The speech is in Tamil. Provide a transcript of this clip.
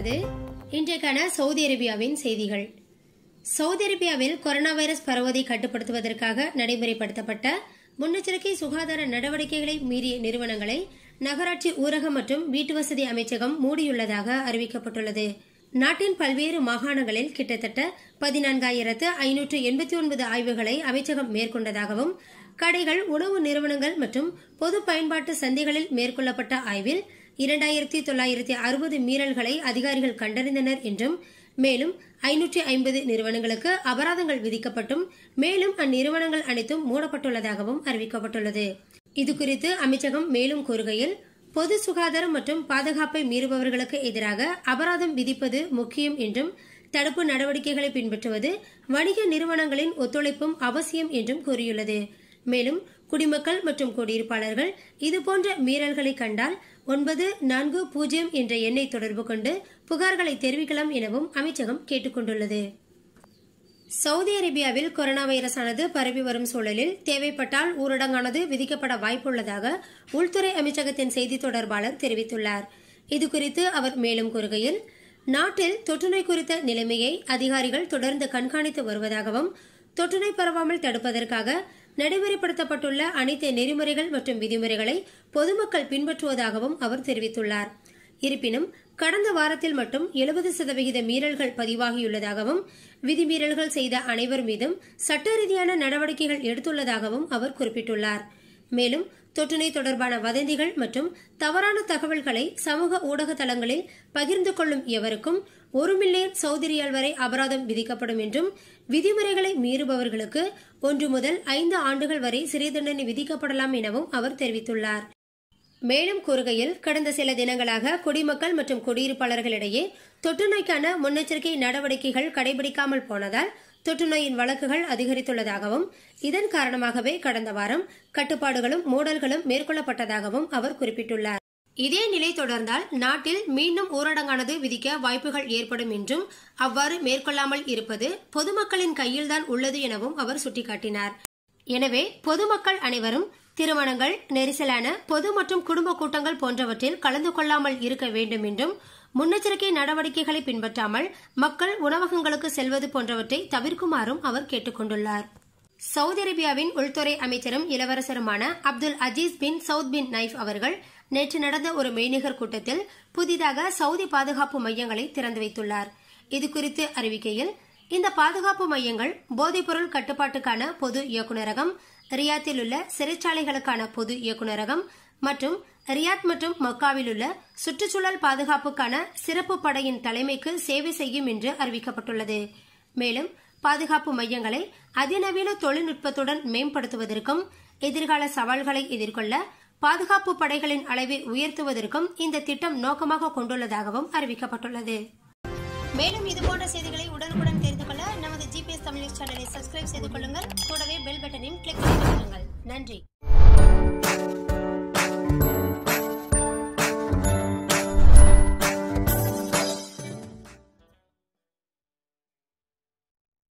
வருகிறது இன்றைக்கான சவுதி அரேபியாவின் செய்திகள் சவுதி அரேபியாவில் கொரோனா வைரஸ் பரவுவதை கட்டுப்படுத்துவதற்காக நடைமுறைப்படுத்தப்பட்ட முன்னெச்சரிக்கை சுகாதார நடவடிக்கைகளை மீறிய நிறுவனங்களை நகராட்சி ஊரக மற்றும் வீட்டுவசதி அமைச்சகம் மூடியுள்ளதாக அறிவிக்கப்பட்டுள்ளது நாட்டின் பல்வேறு மாகாணங்களில் கிட்டத்தட்ட பதினான்காயிரத்து ஐநூற்று எண்பத்தி ஒன்பது ஆய்வுகளை அமைச்சகம் மேற்கொண்டதாகவும் கடைகள் உணவு நிறுவனங்கள் மற்றும் பொது பயன்பாட்டு சந்தைகளில் மேற்கொள்ளப்பட்ட ஆய்வில் இரண்டாயிரத்தி தொள்ளாயிரத்தி அறுபது மீறல்களை அதிகாரிகள் கண்டறிந்தனர் என்றும் மேலும் ஐநூற்றி ஐம்பது நிறுவனங்களுக்கு அபராதங்கள் விதிக்கப்பட்டும் மேலும் அந்நிறுவனங்கள் அனைத்தும் மூடப்பட்டுள்ளதாகவும் அறிவிக்கப்பட்டுள்ளது இதுகுறித்து அமைச்சகம் மேலும் கூறுகையில் பொது சுகாதாரம் மற்றும் பாதுகாப்பை மீறுபவர்களுக்கு எதிராக அபராதம் விதிப்பது முக்கியம் என்றும் தடுப்பு நடவடிக்கைகளை பின்பற்றுவது வணிக நிறுவனங்களின் ஒத்துழைப்பும் அவசியம் என்றும் கூறியுள்ளது மேலும் குடிமக்கள் மற்றும் குடியிருப்பாளர்கள் இதுபோன்ற மீறல்களை கண்டால் ஒன்பது நான்கு பூஜ்ஜியம் என்ற எண்ணை தொடர்பு கொண்டு புகார்களை தெரிவிக்கலாம் எனவும் அமைச்சகம் கேட்டுக்கொண்டுள்ளது சவுதி அரேபியாவில் கொரோனா வைரஸ் ஆனது பரவி வரும் சூழலில் தேவைப்பட்டால் ஊரடங்கானது விதிக்கப்பட வாய்ப்புள்ளதாக உள்துறை அமைச்சகத்தின் செய்தி தொடர்பாளர் தெரிவித்துள்ளார் இதுகுறித்து அவர் மேலும் கூறுகையில் நாட்டில் தொற்றுநோய் குறித்த நிலைமையை அதிகாரிகள் தொடர்ந்து கண்காணித்து வருவதாகவும் தொற்றுநோய் பரவாமல் தடுப்பதற்காக நடைமுறைப்படுத்தப்பட்டுள்ள அனைத்து நெறிமுறைகள் மற்றும் விதிமுறைகளை பொதுமக்கள் பின்பற்றுவதாகவும் அவர் தெரிவித்துள்ளார் இருப்பினும் கடந்த வாரத்தில் மட்டும் எழுபது சதவிகித மீறல்கள் பதிவாகியுள்ளதாகவும் விதிமீறல்கள் செய்த அனைவர் மீதும் சட்ட ரீதியான நடவடிக்கைகள் எடுத்துள்ளதாகவும் அவர் குறிப்பிட்டுள்ளார் மேலும் தொற்றுநோய் தொடர்பான வதந்திகள் மற்றும் தவறான தகவல்களை சமூக ஊடக தளங்களில் பகிர்ந்து கொள்ளும் எவருக்கும் ஒரு மில்லியன் சௌதரியால் வரை அபராதம் விதிக்கப்படும் என்றும் விதிமுறைகளை மீறுபவர்களுக்கு ஒன்று முதல் ஐந்து ஆண்டுகள் வரை சிறை தண்டனை விதிக்கப்படலாம் எனவும் அவர் தெரிவித்துள்ளார் மேலும் கூறுகையில் கடந்த சில தினங்களாக குடிமக்கள் மற்றும் குடியிருப்பாளர்களிடையே தொற்றுநோய்க்கான முன்னெச்சரிக்கை நடவடிக்கைகள் கடைபிடிக்காமல் போனதால் தொற்றுநோயின் வழக்குகள் அதிகரித்துள்ளதாகவும் இதன் காரணமாகவே கடந்த வாரம் கட்டுப்பாடுகளும் மூடல்களும் மேற்கொள்ளப்பட்டதாகவும் அவர் குறிப்பிட்டுள்ளார் இதே நிலை தொடர்ந்தால் நாட்டில் மீண்டும் ஊரடங்கானது விதிக்க வாய்ப்புகள் ஏற்படும் என்றும் அவ்வாறு மேற்கொள்ளாமல் இருப்பது பொதுமக்களின் கையில்தான் உள்ளது எனவும் அவர் சுட்டிக்காட்டினார் எனவே பொதுமக்கள் அனைவரும் திருமணங்கள் நெரிசலான பொது மற்றும் குடும்ப கூட்டங்கள் போன்றவற்றில் கலந்து கொள்ளாமல் இருக்க வேண்டும் என்றும் முன்னெச்சரிக்கை நடவடிக்கைகளை பின்பற்றாமல் மக்கள் உணவகங்களுக்கு செல்வது போன்றவற்றை தவிர்க்குமாறும் அவர் கேட்டுக் கொண்டுள்ளார் சவுதி அரேபியாவின் உள்துறை அமைச்சரும் இளவரசருமான Abdul Aziz bin Saud bin Nayef அவர்கள் நேற்று நடந்த ஒரு மெய்நிகர் கூட்டத்தில் புதிதாக சவுதி பாதுகாப்பு மையங்களை திறந்து வைத்துள்ளார் இதுகுறித்து அறிவிக்கையில் இந்த பாதுகாப்பு மையங்கள் போதைப்பொருள் கட்டுப்பாட்டுக்கான பொது இயக்குநரகம் ரியாத்தில் உள்ள சிறைச்சாலைகளுக்கான பொது இயக்குநரகம் மற்றும் ரியாத் மற்றும் மக்காவில் உள்ள சுற்றுச்சூழல் பாதுகாப்புக்கான சிறப்பு படையின் தலைமைக்கு சேவை செய்யும் என்று அறிவிக்கப்பட்டுள்ளது மேலும் பாதுகாப்பு மையங்களை அதிநவீன தொழில்நுட்பத்துடன் மேம்படுத்துவதற்கும் எதிர்கால சவால்களை எதிர்கொள்ள பாதுகாப்பு படைகளின் அளவை உயர்த்துவதற்கும் இந்த திட்டம் நோக்கமாக கொண்டுள்ளதாகவும் அறிவிக்கப்பட்டுள்ளது மேலும் இது போன்ற செய்திகளை உடனுக்குடன் தெரிந்து கொள்ள நமது ஜிபிஎஸ் தமிழ் நியூஸ் சேனலை சப்ஸ்கிரைப் செய்து கொள்ளுங்கள் கூடவே பெல் பட்டனையும் கிளிக் செய்து கொள்ளுங்கள் நன்றி